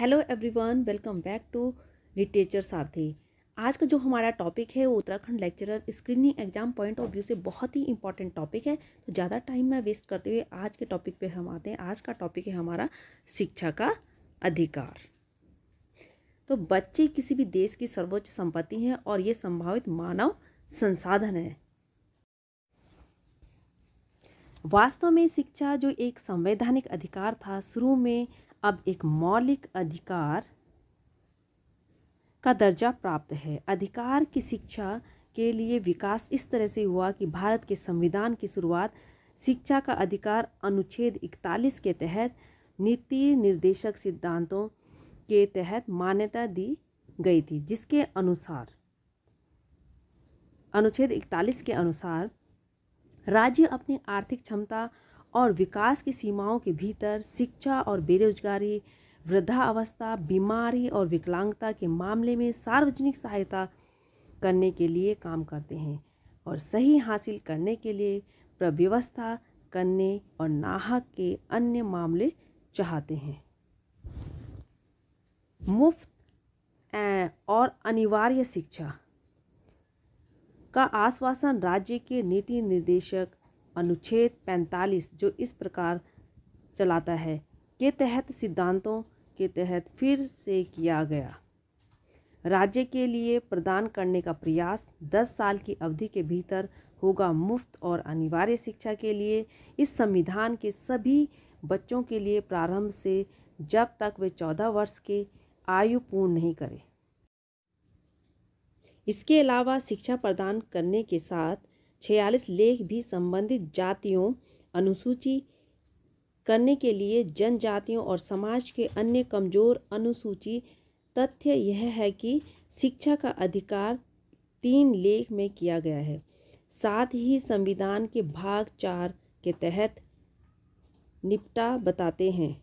hello everyone welcome back to literature Sarathi आज का जो हमारा टॉपिक है वो Uttarakhand lecturer screening exam point of view से बहुत ही इंपॉर्टेंट टॉपिक है तो ज़्यादा टाइम ना वेस्ट करते हुए आज के टॉपिक पे हम आते हैं आज का टॉपिक है हमारा शिक्षा का अधिकार तो बच्चे किसी भी देश की सर्वोच्च संपत्ति हैं और ये संभावित मानव संसाधन है वास्तव में शिक्षा जो एक संवैधानिक अधिकार था शुरू में अब एक मौलिक अधिकार का दर्जा प्राप्त है अधिकार की शिक्षा के लिए विकास इस तरह से हुआ कि भारत के संविधान की शुरुआत शिक्षा का अधिकार अनुच्छेद 41 के तहत नीति निर्देशक सिद्धांतों के तहत मान्यता दी गई थी जिसके अनुसार अनुच्छेद 41 के अनुसार राज्य अपनी आर्थिक क्षमता और विकास की सीमाओं के भीतर शिक्षा और बेरोजगारी वृद्धावस्था बीमारी और विकलांगता के मामले में सार्वजनिक सहायता करने के लिए काम करते हैं और सही हासिल करने के लिए प्रव्यवस्था करने और नाहक के अन्य मामले चाहते हैं मुफ्त और अनिवार्य शिक्षा का आश्वासन राज्य के नीति निर्देशक अनुच्छेद 45 जो इस प्रकार चलाता है के तहत सिद्धांतों के तहत फिर से किया गया राज्य के लिए प्रदान करने का प्रयास 10 साल की अवधि के भीतर होगा मुफ्त और अनिवार्य शिक्षा के लिए इस संविधान के सभी बच्चों के लिए प्रारंभ से जब तक वे चौदह वर्ष के आयु पूर्ण नहीं करें इसके अलावा शिक्षा प्रदान करने के साथ छियालीस लेख भी संबंधित जातियों अनुसूची करने के लिए जनजातियों और समाज के अन्य कमजोर अनुसूची तथ्य यह है कि शिक्षा का अधिकार तीन लेख में किया गया है साथ ही संविधान के भाग चार के तहत निपटा बताते हैं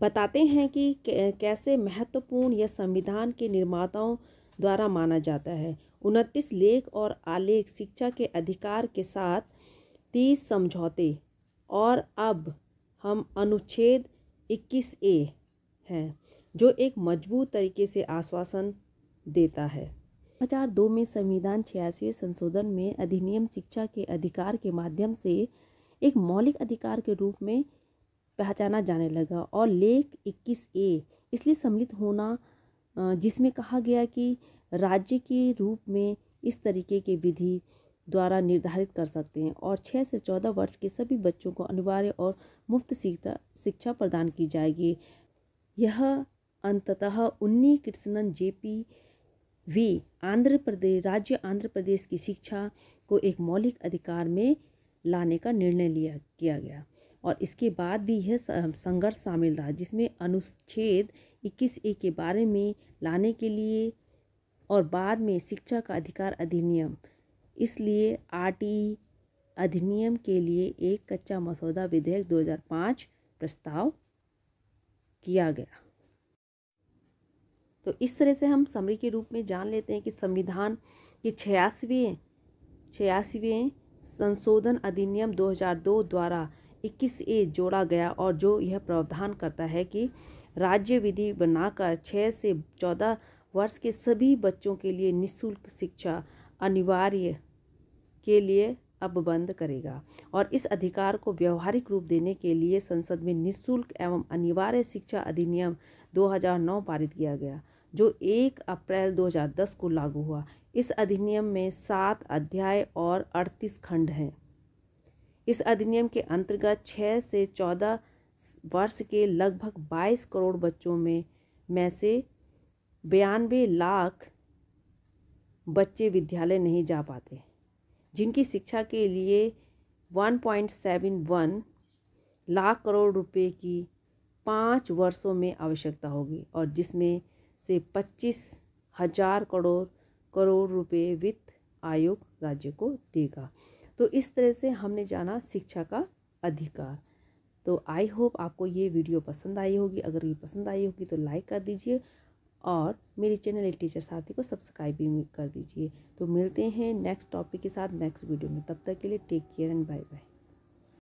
बताते हैं कि कैसे महत्वपूर्ण यह संविधान के निर्माताओं द्वारा माना जाता है उनतीस लेख और आलेख शिक्षा के अधिकार के साथ तीस समझौते और अब हम अनुच्छेद इक्कीस ए हैं जो एक मजबूत तरीके से आश्वासन देता है 2002 में संविधान छियासीवें संशोधन में अधिनियम शिक्षा के अधिकार के माध्यम से एक मौलिक अधिकार के रूप में पहचाना जाने लगा और लेख 21 ए इसलिए सम्मिलित होना जिसमें कहा गया कि राज्य के रूप में इस तरीके के विधि द्वारा निर्धारित कर सकते हैं और छः से चौदह वर्ष के सभी बच्चों को अनिवार्य और मुफ्त शिक्षा प्रदान की जाएगी यह अंततः उन्नी कृष्णन जेपी वे आंध्र प्रदेश राज्य आंध्र प्रदेश की शिक्षा को एक मौलिक अधिकार में लाने का निर्णय लिया किया गया और इसके बाद भी यह संघर्ष शामिल रहा जिसमें अनुच्छेद इक्कीस ए के बारे में लाने के लिए और बाद में शिक्षा का अधिकार अधिनियम इसलिए आर अधिनियम के लिए एक कच्चा मसौदा विधेयक 2005 प्रस्ताव किया गया तो इस तरह से हम समरी के रूप में जान लेते हैं कि संविधान के छियासवें छियासवें संशोधन अधिनियम 2002 द्वारा इक्कीस ए जोड़ा गया और जो यह प्रावधान करता है कि राज्य विधि बनाकर छः से चौदह वर्ष के सभी बच्चों के लिए निःशुल्क शिक्षा अनिवार्य के लिए अब बंद करेगा और इस अधिकार को व्यवहारिक रूप देने के लिए संसद में निःशुल्क एवं अनिवार्य शिक्षा अधिनियम 2009 पारित किया गया जो 1 अप्रैल 2010 को लागू हुआ इस अधिनियम में सात अध्याय और 38 खंड हैं इस अधिनियम के अंतर्गत छः से चौदह वर्ष के लगभग बाईस करोड़ बच्चों में में से बयानवे लाख बच्चे विद्यालय नहीं जा पाते जिनकी शिक्षा के लिए one point seven one lakh crore रुपए की पाँच वर्षों में आवश्यकता होगी और जिसमें से पच्चीस हजार करोड़ करोड़ रुपए वित्त आयोग राज्य को देगा तो इस तरह से हमने जाना शिक्षा का अधिकार तो आई होप आपको ये वीडियो पसंद आई होगी अगर ये पसंद आई होगी तो लाइक कर दीजिए और मेरे चैनल एक टीचर साथी को सब्सक्राइब भी कर दीजिए तो मिलते हैं नेक्स्ट टॉपिक के साथ नेक्स्ट वीडियो में तब तक के लिए take care and bye bye